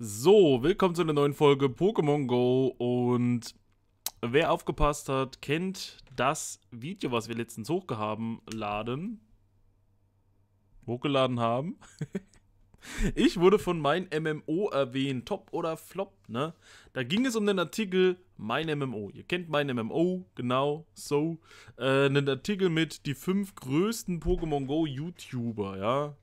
So, willkommen zu einer neuen Folge Pokémon Go und wer aufgepasst hat, kennt das Video, was wir letztens hochgehaben laden. Hochgeladen haben. ich wurde von mein MMO erwähnt, top oder flop, ne? Da ging es um den Artikel mein MMO. Ihr kennt mein MMO, genau, so. Äh, einen Artikel mit die fünf größten Pokémon Go YouTuber, ja?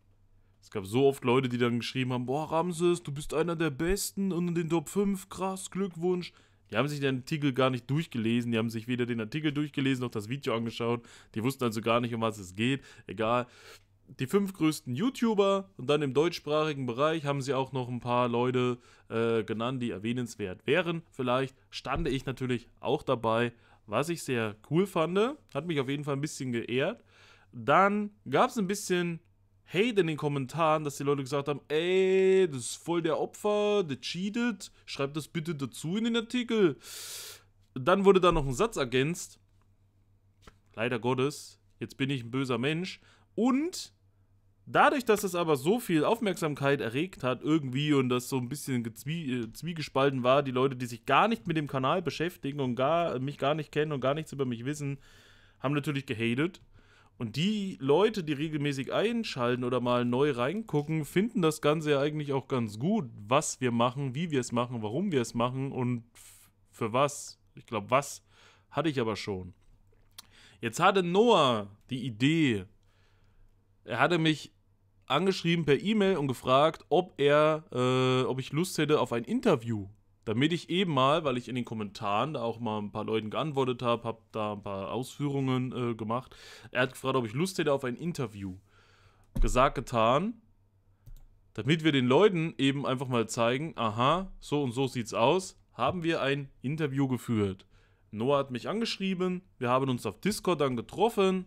Es gab so oft Leute, die dann geschrieben haben, boah Ramses, du bist einer der Besten und in den Top 5, krass, Glückwunsch. Die haben sich den Artikel gar nicht durchgelesen, die haben sich weder den Artikel durchgelesen noch das Video angeschaut. Die wussten also gar nicht, um was es geht. Egal. Die fünf größten YouTuber und dann im deutschsprachigen Bereich haben sie auch noch ein paar Leute äh, genannt, die erwähnenswert wären. Vielleicht stande ich natürlich auch dabei, was ich sehr cool fand. Hat mich auf jeden Fall ein bisschen geehrt. Dann gab es ein bisschen Hate in den Kommentaren, dass die Leute gesagt haben, ey, das ist voll der Opfer, der cheatet, schreibt das bitte dazu in den Artikel. Dann wurde da noch ein Satz ergänzt. Leider Gottes, jetzt bin ich ein böser Mensch. Und Dadurch, dass es aber so viel Aufmerksamkeit erregt hat, irgendwie und das so ein bisschen äh, zwiegespalten war, die Leute, die sich gar nicht mit dem Kanal beschäftigen und gar, mich gar nicht kennen und gar nichts über mich wissen, haben natürlich gehatet. Und die Leute, die regelmäßig einschalten oder mal neu reingucken, finden das Ganze ja eigentlich auch ganz gut, was wir machen, wie wir es machen, warum wir es machen und für was. Ich glaube, was hatte ich aber schon. Jetzt hatte Noah die Idee. Er hatte mich angeschrieben per E-Mail und gefragt, ob er, äh, ob ich Lust hätte auf ein Interview damit ich eben mal, weil ich in den Kommentaren da auch mal ein paar Leuten geantwortet habe, habe da ein paar Ausführungen äh, gemacht. Er hat gefragt, ob ich Lust hätte auf ein Interview. Gesagt, getan. Damit wir den Leuten eben einfach mal zeigen, aha, so und so sieht's aus, haben wir ein Interview geführt. Noah hat mich angeschrieben, wir haben uns auf Discord dann getroffen.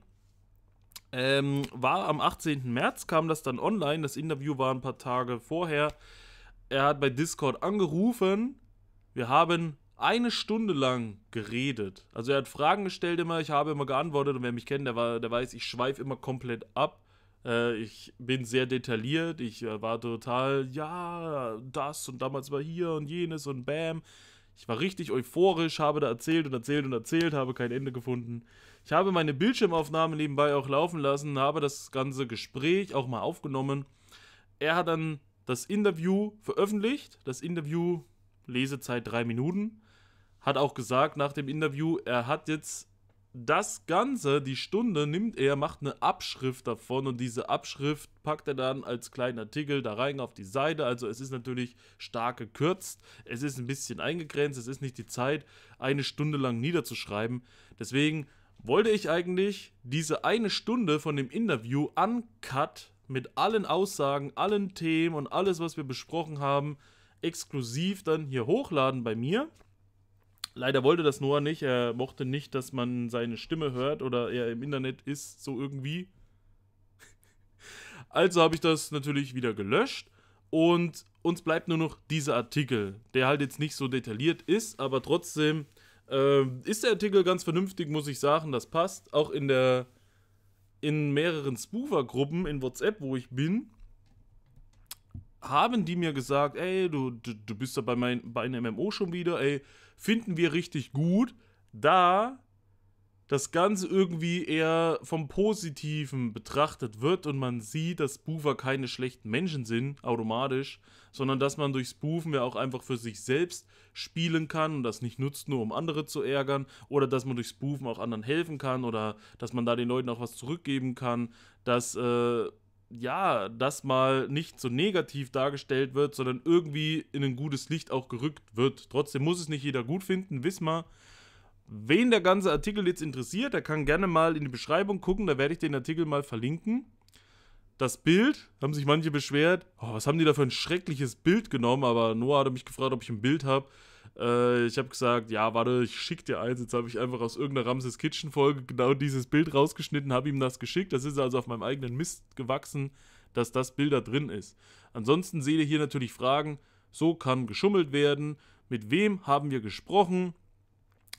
Ähm, war am 18. März, kam das dann online, das Interview war ein paar Tage vorher er hat bei Discord angerufen wir haben eine Stunde lang geredet. Also er hat Fragen gestellt immer, ich habe immer geantwortet und wer mich kennt, der, war, der weiß, ich schweife immer komplett ab. Äh, ich bin sehr detailliert, ich äh, war total, ja, das und damals war hier und jenes und bam. Ich war richtig euphorisch, habe da erzählt und erzählt und erzählt, habe kein Ende gefunden. Ich habe meine Bildschirmaufnahme nebenbei auch laufen lassen, habe das ganze Gespräch auch mal aufgenommen. Er hat dann das Interview veröffentlicht. Das Interview Lesezeit drei Minuten. Hat auch gesagt nach dem Interview, er hat jetzt das Ganze, die Stunde, nimmt er, macht eine Abschrift davon und diese Abschrift packt er dann als kleinen Artikel da rein auf die Seite. Also es ist natürlich stark gekürzt, es ist ein bisschen eingegrenzt, es ist nicht die Zeit, eine Stunde lang niederzuschreiben. Deswegen wollte ich eigentlich diese eine Stunde von dem Interview uncut mit allen Aussagen, allen Themen und alles, was wir besprochen haben, exklusiv dann hier hochladen bei mir. Leider wollte das Noah nicht. Er mochte nicht, dass man seine Stimme hört oder er im Internet ist, so irgendwie. Also habe ich das natürlich wieder gelöscht und uns bleibt nur noch dieser Artikel, der halt jetzt nicht so detailliert ist, aber trotzdem äh, ist der Artikel ganz vernünftig, muss ich sagen, das passt. Auch in der in mehreren Spoofer-Gruppen in WhatsApp, wo ich bin, haben die mir gesagt, ey, du, du, du bist da bei, mein, bei einem MMO schon wieder, ey, finden wir richtig gut, da das Ganze irgendwie eher vom Positiven betrachtet wird und man sieht, dass Spoofer keine schlechten Menschen sind, automatisch, sondern dass man durch Spoofen ja auch einfach für sich selbst spielen kann und das nicht nutzt, nur um andere zu ärgern, oder dass man durch Spoofen auch anderen helfen kann oder dass man da den Leuten auch was zurückgeben kann, dass äh, ja, das mal nicht so negativ dargestellt wird, sondern irgendwie in ein gutes Licht auch gerückt wird. Trotzdem muss es nicht jeder gut finden, wissen wir. Wen der ganze Artikel jetzt interessiert, der kann gerne mal in die Beschreibung gucken, da werde ich den Artikel mal verlinken. Das Bild, haben sich manche beschwert, oh, was haben die da für ein schreckliches Bild genommen, aber Noah hat mich gefragt, ob ich ein Bild habe. Äh, ich habe gesagt, ja, warte, ich schick dir eins. Jetzt habe ich einfach aus irgendeiner Ramses Kitchen Folge genau dieses Bild rausgeschnitten, habe ihm das geschickt. Das ist also auf meinem eigenen Mist gewachsen, dass das Bild da drin ist. Ansonsten seht ihr hier natürlich Fragen. So kann geschummelt werden. Mit wem haben wir gesprochen?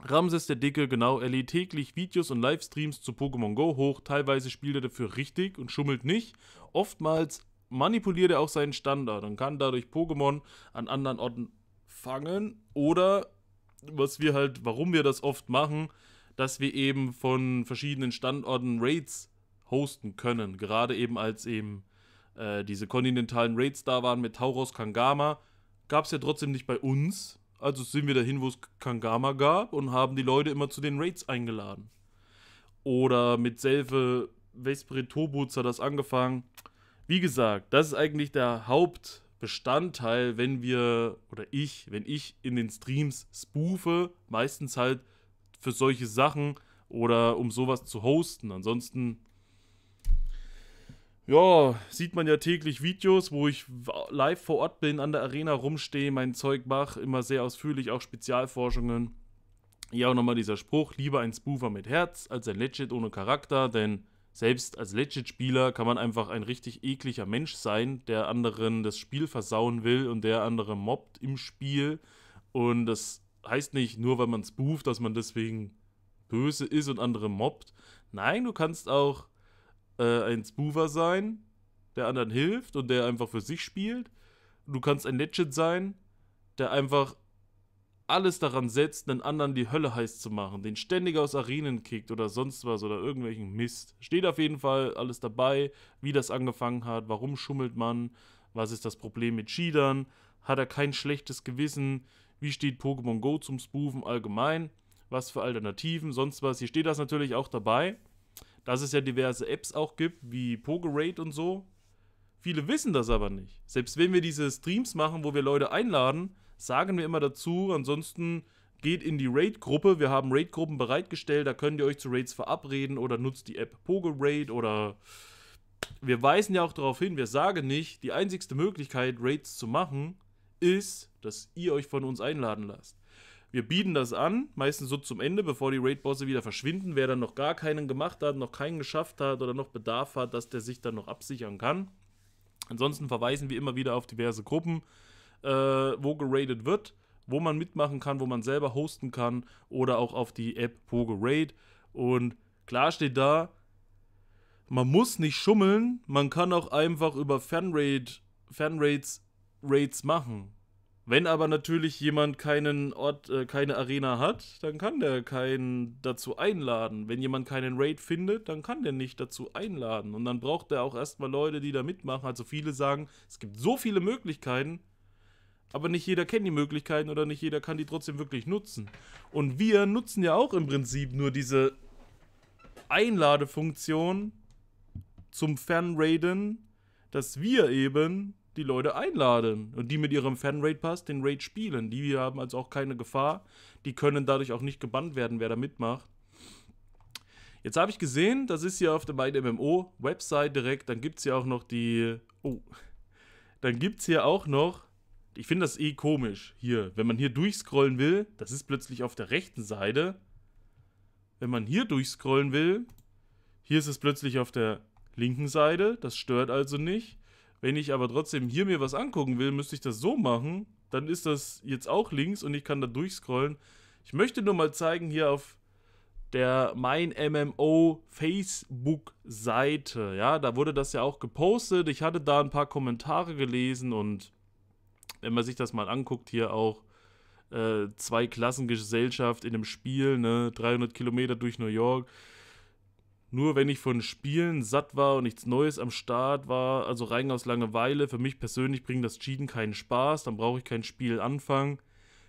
Ramses der Dicke, genau, er lädt täglich Videos und Livestreams zu Pokémon Go hoch. Teilweise spielt er dafür richtig und schummelt nicht. Oftmals manipuliert er auch seinen Standard und kann dadurch Pokémon an anderen Orten fangen oder was wir halt, warum wir das oft machen, dass wir eben von verschiedenen Standorten Raids hosten können. Gerade eben als eben äh, diese kontinentalen Raids da waren mit Tauros Kangama, gab es ja trotzdem nicht bei uns. Also sind wir dahin, wo es Kangama gab und haben die Leute immer zu den Raids eingeladen. Oder mit Selfe Vesprit Tobutz hat das angefangen. Wie gesagt, das ist eigentlich der Haupt Bestandteil, wenn wir oder ich, wenn ich in den Streams spoofe, meistens halt für solche Sachen oder um sowas zu hosten. Ansonsten, ja, sieht man ja täglich Videos, wo ich live vor Ort bin, an der Arena rumstehe, mein Zeug mache, immer sehr ausführlich, auch Spezialforschungen. Ja, und nochmal dieser Spruch, lieber ein Spoofer mit Herz als ein Legit ohne Charakter, denn selbst als Legit-Spieler kann man einfach ein richtig ekliger Mensch sein, der anderen das Spiel versauen will und der andere mobbt im Spiel. Und das heißt nicht, nur weil man spooft, dass man deswegen böse ist und andere mobbt. Nein, du kannst auch äh, ein Spoover sein, der anderen hilft und der einfach für sich spielt. Du kannst ein Legit sein, der einfach alles daran setzt, den anderen die Hölle heiß zu machen, den ständig aus Arenen kickt oder sonst was oder irgendwelchen Mist. Steht auf jeden Fall alles dabei, wie das angefangen hat, warum schummelt man, was ist das Problem mit Cheatern, hat er kein schlechtes Gewissen, wie steht Pokémon Go zum Spoofen allgemein, was für Alternativen, sonst was. Hier steht das natürlich auch dabei, dass es ja diverse Apps auch gibt, wie Pogeraid und so. Viele wissen das aber nicht. Selbst wenn wir diese Streams machen, wo wir Leute einladen, sagen wir immer dazu. Ansonsten geht in die Raid-Gruppe. Wir haben Raid-Gruppen bereitgestellt. Da könnt ihr euch zu Raids verabreden oder nutzt die App Pogo Raid oder. Wir weisen ja auch darauf hin, wir sagen nicht, die einzigste Möglichkeit, Raids zu machen, ist, dass ihr euch von uns einladen lasst. Wir bieten das an, meistens so zum Ende, bevor die Raid-Bosse wieder verschwinden. Wer dann noch gar keinen gemacht hat, noch keinen geschafft hat oder noch Bedarf hat, dass der sich dann noch absichern kann. Ansonsten verweisen wir immer wieder auf diverse Gruppen äh, wo geradet wird, wo man mitmachen kann, wo man selber hosten kann oder auch auf die App Pogo Raid. Und klar steht da, man muss nicht schummeln, man kann auch einfach über Fanraid, Fanraids Raids machen. Wenn aber natürlich jemand keinen Ort, äh, keine Arena hat, dann kann der keinen dazu einladen. Wenn jemand keinen Raid findet, dann kann der nicht dazu einladen. Und dann braucht er auch erstmal Leute, die da mitmachen. Also viele sagen, es gibt so viele Möglichkeiten, aber nicht jeder kennt die Möglichkeiten oder nicht jeder kann die trotzdem wirklich nutzen. Und wir nutzen ja auch im Prinzip nur diese Einladefunktion zum Fanraiden, dass wir eben die Leute einladen und die mit ihrem fanraid pass den Raid spielen. Die haben also auch keine Gefahr. Die können dadurch auch nicht gebannt werden, wer da mitmacht. Jetzt habe ich gesehen, das ist hier auf der beiden MMO-Website direkt. Dann gibt es hier auch noch die. Oh. Dann gibt es hier auch noch ich finde das eh komisch hier. Wenn man hier durchscrollen will, das ist plötzlich auf der rechten Seite. Wenn man hier durchscrollen will, hier ist es plötzlich auf der linken Seite. Das stört also nicht. Wenn ich aber trotzdem hier mir was angucken will, müsste ich das so machen. Dann ist das jetzt auch links und ich kann da durchscrollen. Ich möchte nur mal zeigen, hier auf der Mein MMO Facebook-Seite, ja, da wurde das ja auch gepostet. Ich hatte da ein paar Kommentare gelesen und wenn man sich das mal anguckt, hier auch äh, zwei Klassengesellschaft in einem Spiel, ne, 300 Kilometer durch New York. Nur wenn ich von Spielen satt war und nichts Neues am Start war, also rein aus Langeweile, für mich persönlich bringt das Cheaten keinen Spaß, dann brauche ich kein Spiel anfangen.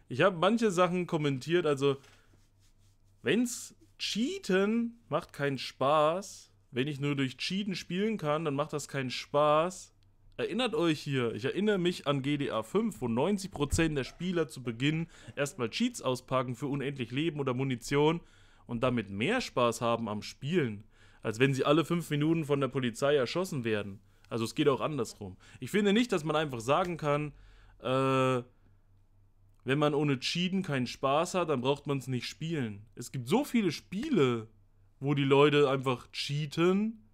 Ich habe manche Sachen kommentiert, also wenn's Cheaten macht keinen Spaß, wenn ich nur durch Cheaten spielen kann, dann macht das keinen Spaß. Erinnert euch hier, ich erinnere mich an GDA 5, wo 90% der Spieler zu Beginn erstmal Cheats auspacken für unendlich Leben oder Munition und damit mehr Spaß haben am Spielen, als wenn sie alle 5 Minuten von der Polizei erschossen werden. Also es geht auch andersrum. Ich finde nicht, dass man einfach sagen kann, äh, wenn man ohne Cheaten keinen Spaß hat, dann braucht man es nicht spielen. Es gibt so viele Spiele, wo die Leute einfach cheaten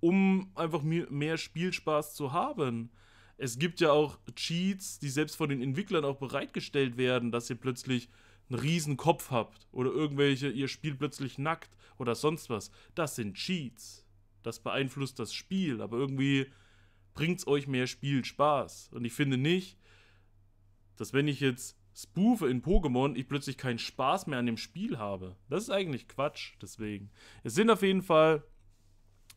um einfach mehr Spielspaß zu haben. Es gibt ja auch Cheats, die selbst von den Entwicklern auch bereitgestellt werden, dass ihr plötzlich einen riesen Kopf habt oder irgendwelche, ihr spielt plötzlich nackt oder sonst was. Das sind Cheats. Das beeinflusst das Spiel, aber irgendwie bringt es euch mehr Spielspaß. Und ich finde nicht, dass wenn ich jetzt spoofe in Pokémon, ich plötzlich keinen Spaß mehr an dem Spiel habe. Das ist eigentlich Quatsch, deswegen. Es sind auf jeden Fall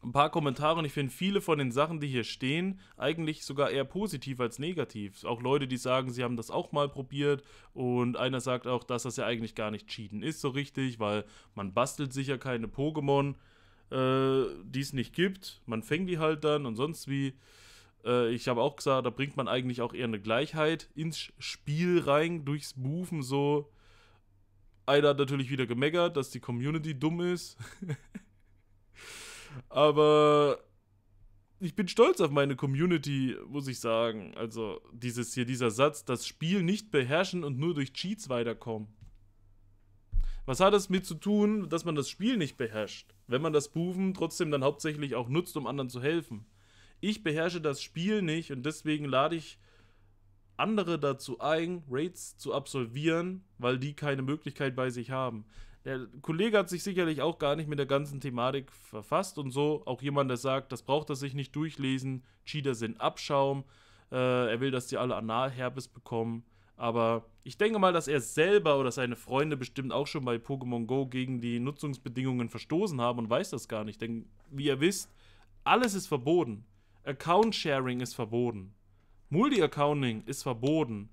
ein paar Kommentare und ich finde viele von den Sachen, die hier stehen, eigentlich sogar eher positiv als negativ. Auch Leute, die sagen, sie haben das auch mal probiert und einer sagt auch, dass das ja eigentlich gar nicht Cheaten ist so richtig, weil man bastelt sicher keine Pokémon, äh, die es nicht gibt. Man fängt die halt dann und sonst wie. Äh, ich habe auch gesagt, da bringt man eigentlich auch eher eine Gleichheit ins Spiel rein, durchs Boofen so. Einer hat natürlich wieder gemeckert, dass die Community dumm ist. Aber ich bin stolz auf meine Community, muss ich sagen. Also, dieses hier, dieser Satz, das Spiel nicht beherrschen und nur durch Cheats weiterkommen. Was hat das mit zu tun, dass man das Spiel nicht beherrscht? Wenn man das Buben trotzdem dann hauptsächlich auch nutzt, um anderen zu helfen. Ich beherrsche das Spiel nicht und deswegen lade ich andere dazu ein, Raids zu absolvieren, weil die keine Möglichkeit bei sich haben. Der Kollege hat sich sicherlich auch gar nicht mit der ganzen Thematik verfasst und so auch jemand, der sagt, das braucht er sich nicht durchlesen, Cheater sind Abschaum, äh, er will, dass die alle Analherpes bekommen. Aber ich denke mal, dass er selber oder seine Freunde bestimmt auch schon bei Pokémon Go gegen die Nutzungsbedingungen verstoßen haben und weiß das gar nicht. Denn wie ihr wisst, alles ist verboten. Account-Sharing ist verboten. Multi-Accounting ist verboten.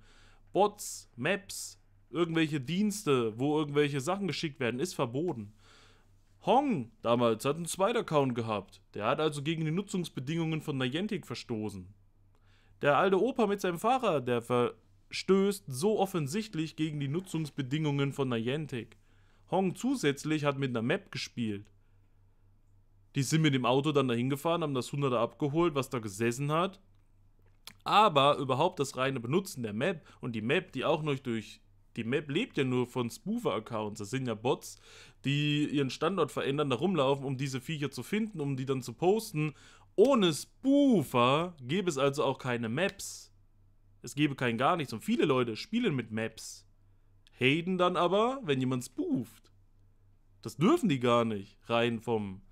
Bots, Maps, irgendwelche Dienste, wo irgendwelche Sachen geschickt werden, ist verboten. Hong damals hat einen Zweitaccount gehabt. Der hat also gegen die Nutzungsbedingungen von Niantic verstoßen. Der alte Opa mit seinem Fahrer, der verstößt so offensichtlich gegen die Nutzungsbedingungen von Niantic. Hong zusätzlich hat mit einer Map gespielt. Die sind mit dem Auto dann dahin gefahren, haben das 100er abgeholt, was da gesessen hat. Aber überhaupt das reine Benutzen der Map und die Map, die auch noch durch die Map lebt ja nur von Spoofer-Accounts. Das sind ja Bots, die ihren Standort verändern, da rumlaufen, um diese Viecher zu finden, um die dann zu posten. Ohne Spoofer gäbe es also auch keine Maps. Es gäbe kein gar nichts. Und viele Leute spielen mit Maps. Hayden dann aber, wenn jemand spooft. Das dürfen die gar nicht, rein vom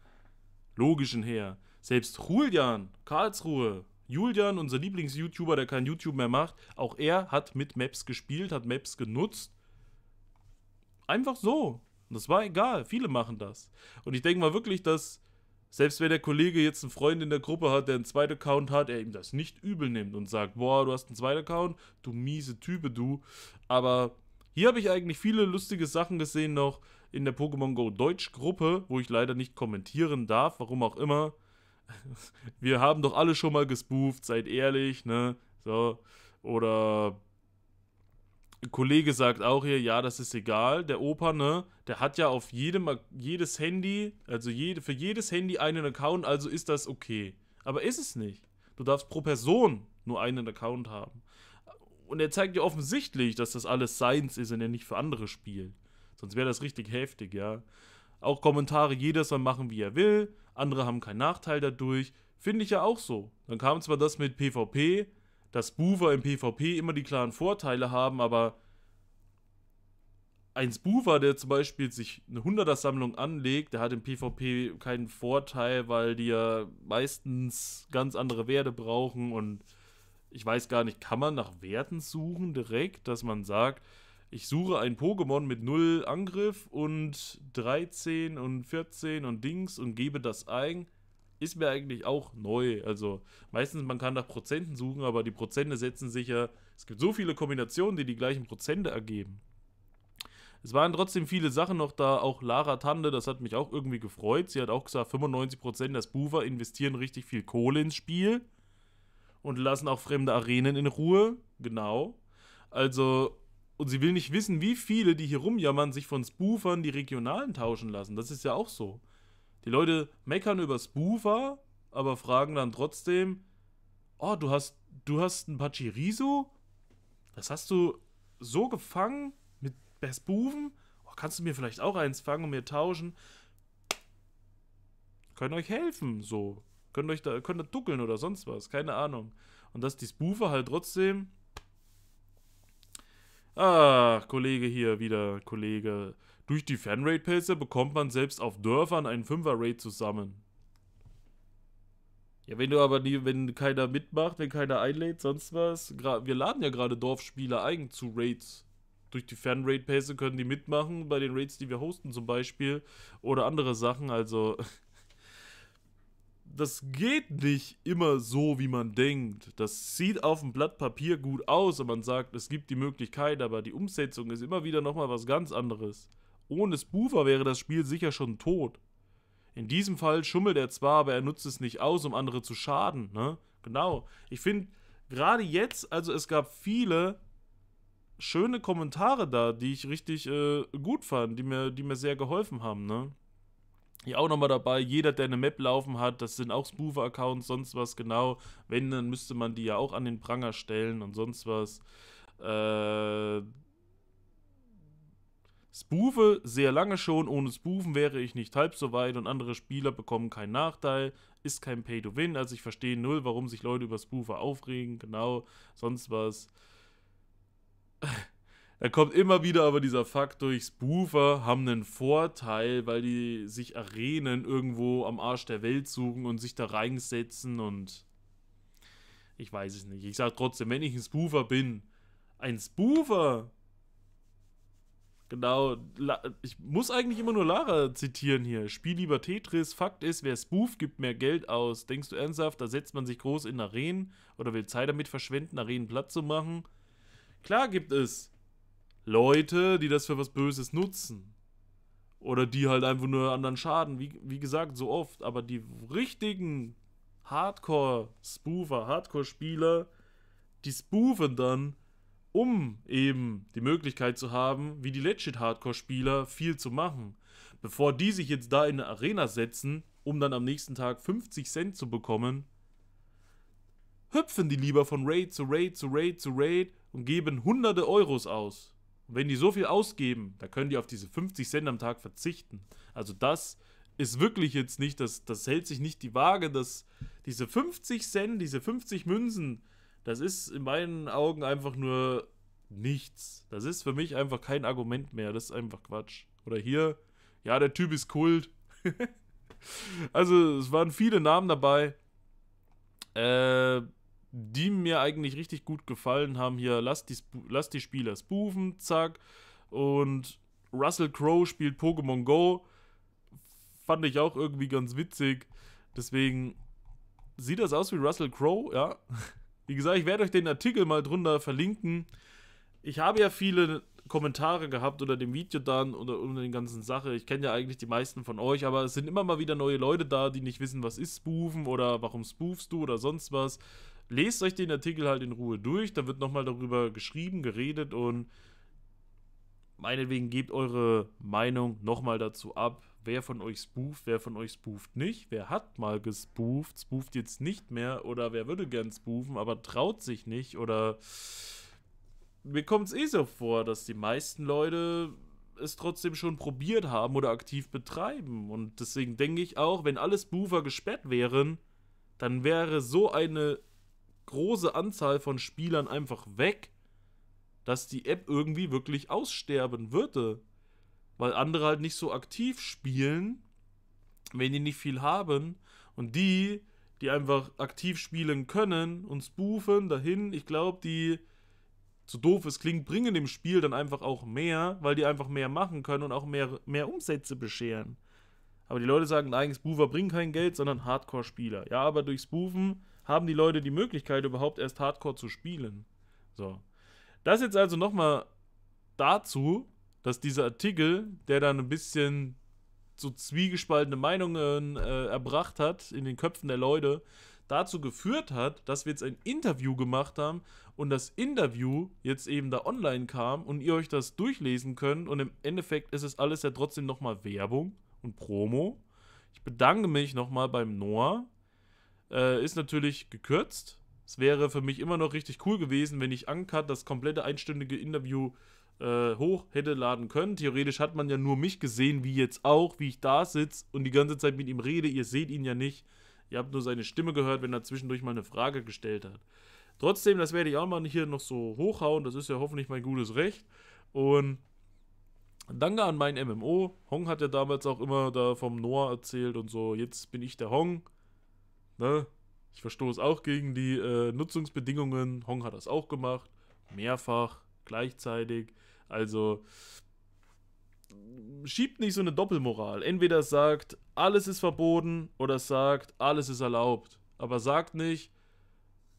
Logischen her. Selbst Julian, Karlsruhe, Julian, unser Lieblings-YouTuber, der kein YouTube mehr macht, auch er hat mit Maps gespielt, hat Maps genutzt. Einfach so. das war egal. Viele machen das. Und ich denke mal wirklich, dass selbst wenn der Kollege jetzt einen Freund in der Gruppe hat, der einen zweiten Account hat, er ihm das nicht übel nimmt und sagt, boah, du hast einen zweiten Account, du miese Type, du. Aber hier habe ich eigentlich viele lustige Sachen gesehen noch in der Pokémon Go Deutsch Gruppe, wo ich leider nicht kommentieren darf, warum auch immer. wir haben doch alle schon mal gespooft, seid ehrlich, ne? So. Oder ein Kollege sagt auch hier, ja, das ist egal. Der Opa, ne, der hat ja auf jedem, jedes Handy, also jede, für jedes Handy einen Account, also ist das okay. Aber ist es nicht. Du darfst pro Person nur einen Account haben. Und er zeigt ja offensichtlich, dass das alles seins ist und er nicht für andere spielt. Sonst wäre das richtig heftig, ja auch Kommentare jeder soll machen, wie er will, andere haben keinen Nachteil dadurch. Finde ich ja auch so. Dann kam zwar das mit PvP, dass Boover im PvP immer die klaren Vorteile haben, aber ein Spoofer, der zum Beispiel sich eine 100er-Sammlung anlegt, der hat im PvP keinen Vorteil, weil die ja meistens ganz andere Werte brauchen und ich weiß gar nicht, kann man nach Werten suchen direkt, dass man sagt, ich suche ein Pokémon mit 0 Angriff und 13 und 14 und Dings und gebe das ein, ist mir eigentlich auch neu. Also meistens, man kann nach Prozenten suchen, aber die Prozente setzen sich ja, es gibt so viele Kombinationen, die die gleichen Prozente ergeben. Es waren trotzdem viele Sachen noch da, auch Lara Tande, das hat mich auch irgendwie gefreut. Sie hat auch gesagt, 95% der Spoofer investieren richtig viel Kohle ins Spiel und lassen auch fremde Arenen in Ruhe. Genau. Also und sie will nicht wissen, wie viele, die hier rumjammern, sich von Spoofern die Regionalen tauschen lassen. Das ist ja auch so. Die Leute meckern über Spoofer, aber fragen dann trotzdem: Oh, du hast, du hast ein Pachiriso? Das hast du so gefangen mit Spoofen? Oh, kannst du mir vielleicht auch eins fangen und mir tauschen? Können euch helfen, so. Können euch da, können da duckeln oder sonst was, keine Ahnung. Und dass die Spoofer halt trotzdem Ah, Kollege hier wieder, Kollege. Durch die Fanrate-Pässe bekommt man selbst auf Dörfern einen fünfer raid zusammen. Ja, wenn du aber nie, wenn keiner mitmacht, wenn keiner einlädt, sonst was. Wir laden ja gerade Dorfspieler ein zu Raids. Durch die Fan-Raid-Pässe können die mitmachen, bei den Raids, die wir hosten zum Beispiel. Oder andere Sachen, also das geht nicht immer so, wie man denkt. Das sieht auf dem Blatt Papier gut aus und man sagt, es gibt die Möglichkeit, aber die Umsetzung ist immer wieder nochmal was ganz anderes. Ohne Spoofer wäre das Spiel sicher schon tot. In diesem Fall schummelt er zwar, aber er nutzt es nicht aus, um andere zu schaden. Ne? Genau. Ich finde, gerade jetzt, also es gab viele schöne Kommentare da, die ich richtig äh, gut fand, die mir, die mir sehr geholfen haben. Ne? Hier auch nochmal dabei, jeder, der eine Map laufen hat, das sind auch Spoofer-Accounts, sonst was genau. Wenn, dann müsste man die ja auch an den Pranger stellen und sonst was. Äh, Spoofe sehr lange schon, ohne Spoofen wäre ich nicht halb so weit und andere Spieler bekommen keinen Nachteil, ist kein Pay-to-Win, also ich verstehe null, warum sich Leute über Spoofer aufregen, genau, sonst was. Da kommt immer wieder aber dieser Fakt durch, Spoofer haben einen Vorteil, weil die sich Arenen irgendwo am Arsch der Welt suchen und sich da reinsetzen und ich weiß es nicht. Ich sage trotzdem, wenn ich ein Spoofer bin, ein Spoofer. Genau, ich muss eigentlich immer nur Lara zitieren hier. Spiel lieber Tetris. Fakt ist, wer Spoof gibt mehr Geld aus. Denkst du ernsthaft, da setzt man sich groß in Arenen oder will Zeit damit verschwenden, Arenen platt zu machen? Klar gibt es. Leute, die das für was Böses nutzen. Oder die halt einfach nur anderen schaden, wie, wie gesagt, so oft. Aber die richtigen Hardcore-Spoofer, Hardcore-Spieler, die spoofen dann, um eben die Möglichkeit zu haben, wie die Legit-Hardcore-Spieler viel zu machen. Bevor die sich jetzt da in eine Arena setzen, um dann am nächsten Tag 50 Cent zu bekommen, hüpfen die lieber von Raid zu Raid zu Raid zu Raid und geben hunderte Euros aus. Und wenn die so viel ausgeben, dann können die auf diese 50 Cent am Tag verzichten. Also das ist wirklich jetzt nicht, das, das hält sich nicht die Waage, dass diese 50 Cent, diese 50 Münzen, das ist in meinen Augen einfach nur nichts. Das ist für mich einfach kein Argument mehr. Das ist einfach Quatsch. Oder hier, ja, der Typ ist Kult. also es waren viele Namen dabei. Äh, die mir eigentlich richtig gut gefallen haben. Hier, lass die, lass die Spieler spoofen, zack. Und Russell Crowe spielt Pokémon Go. Fand ich auch irgendwie ganz witzig. Deswegen sieht das aus wie Russell Crowe, ja. Wie gesagt, ich werde euch den Artikel mal drunter verlinken. Ich habe ja viele Kommentare gehabt unter dem Video dann oder unter den ganzen Sache. Ich kenne ja eigentlich die meisten von euch, aber es sind immer mal wieder neue Leute da, die nicht wissen, was ist Spoofen oder warum spoofst du oder sonst was lest euch den Artikel halt in Ruhe durch. Da wird nochmal darüber geschrieben, geredet und meinetwegen gebt eure Meinung nochmal dazu ab. Wer von euch spooft, wer von euch spooft nicht, wer hat mal gespooft, spooft jetzt nicht mehr oder wer würde gern spoofen, aber traut sich nicht oder mir kommt es eh so vor, dass die meisten Leute es trotzdem schon probiert haben oder aktiv betreiben. Und deswegen denke ich auch, wenn alle Spoofer gesperrt wären, dann wäre so eine große Anzahl von Spielern einfach weg, dass die App irgendwie wirklich aussterben würde. Weil andere halt nicht so aktiv spielen, wenn die nicht viel haben. Und die, die einfach aktiv spielen können und spoofen dahin, ich glaube, die, so doof es klingt, bringen dem Spiel dann einfach auch mehr, weil die einfach mehr machen können und auch mehr, mehr Umsätze bescheren. Aber die Leute sagen, nein, Spoofer bringen kein Geld, sondern Hardcore-Spieler. Ja, aber durch Spoofen haben die Leute die Möglichkeit, überhaupt erst Hardcore zu spielen. So. Das jetzt also nochmal dazu, dass dieser Artikel, der dann ein bisschen so zwiegespaltene Meinungen äh, erbracht hat in den Köpfen der Leute, dazu geführt hat, dass wir jetzt ein Interview gemacht haben und das Interview jetzt eben da online kam und ihr euch das durchlesen könnt und im Endeffekt ist es alles ja trotzdem nochmal Werbung und Promo. Ich bedanke mich nochmal beim Noah äh, ist natürlich gekürzt. Es wäre für mich immer noch richtig cool gewesen, wenn ich Uncut das komplette einstündige Interview äh, hoch hätte laden können. Theoretisch hat man ja nur mich gesehen, wie jetzt auch, wie ich da sitze und die ganze Zeit mit ihm rede. Ihr seht ihn ja nicht. Ihr habt nur seine Stimme gehört, wenn er zwischendurch mal eine Frage gestellt hat. Trotzdem, das werde ich auch mal hier noch so hochhauen. Das ist ja hoffentlich mein gutes Recht. Und danke an mein MMO. Hong hat ja damals auch immer da vom Noah erzählt und so. Jetzt bin ich der Hong ne, ich verstoße auch gegen die äh, Nutzungsbedingungen. Hong hat das auch gemacht, mehrfach, gleichzeitig. Also schiebt nicht so eine Doppelmoral. Entweder sagt, alles ist verboten oder sagt, alles ist erlaubt. Aber sagt nicht,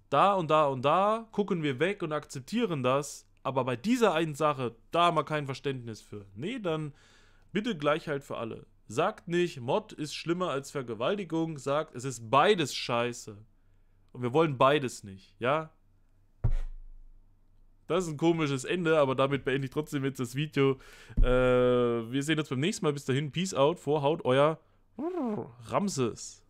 da und da und da gucken wir weg und akzeptieren das, aber bei dieser einen Sache, da haben wir kein Verständnis für. Nee, dann bitte Gleichheit für alle. Sagt nicht, Mord ist schlimmer als Vergewaltigung. Sagt, es ist beides scheiße. Und wir wollen beides nicht, ja? Das ist ein komisches Ende, aber damit beende ich trotzdem jetzt das Video. Äh, wir sehen uns beim nächsten Mal. Bis dahin, Peace out, Vorhaut, euer Ramses.